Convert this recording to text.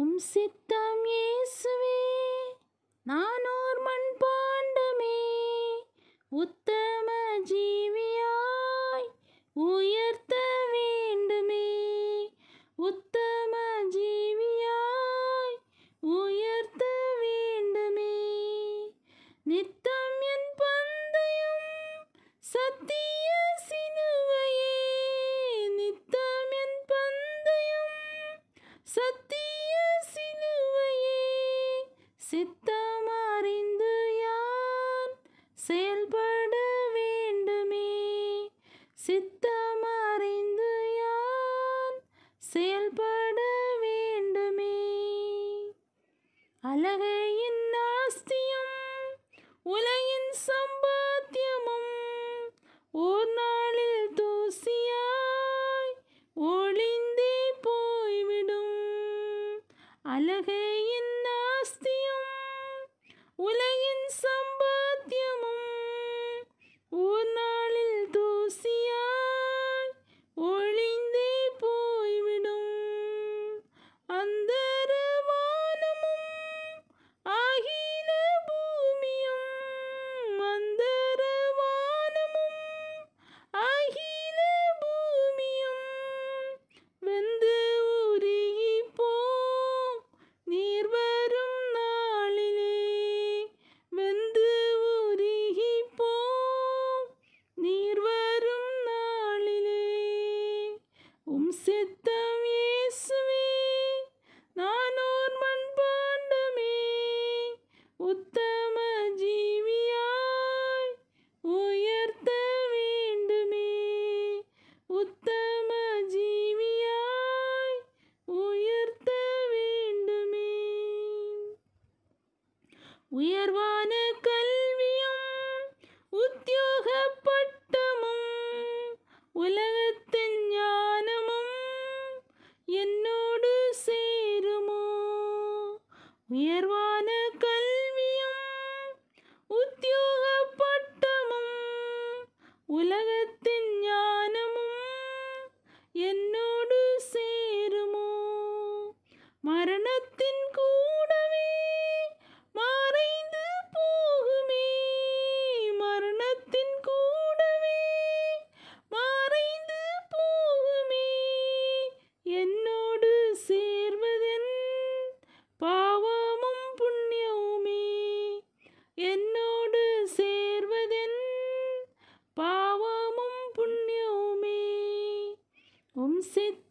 உம் சித்தம் இயேசுவே நானோர் மண்பாண்டமே உத்த சித்தம் அறிந்து யான் செயல்பட வேண்டுமே சித்தம் அறிந்து யான் செயல்பட வேண்டுமே அழகை உயர்வான கல்வியும் உத்தியோக பட்டமும் உலகத்தின் ஞானமும் என்னோடு சேருமோ உயர்வான கல்வியும் உத்தியோக பட்டமும் உலகத்தின் ஞானமும் என்னோடு சேருமோ மரணத்தை c'est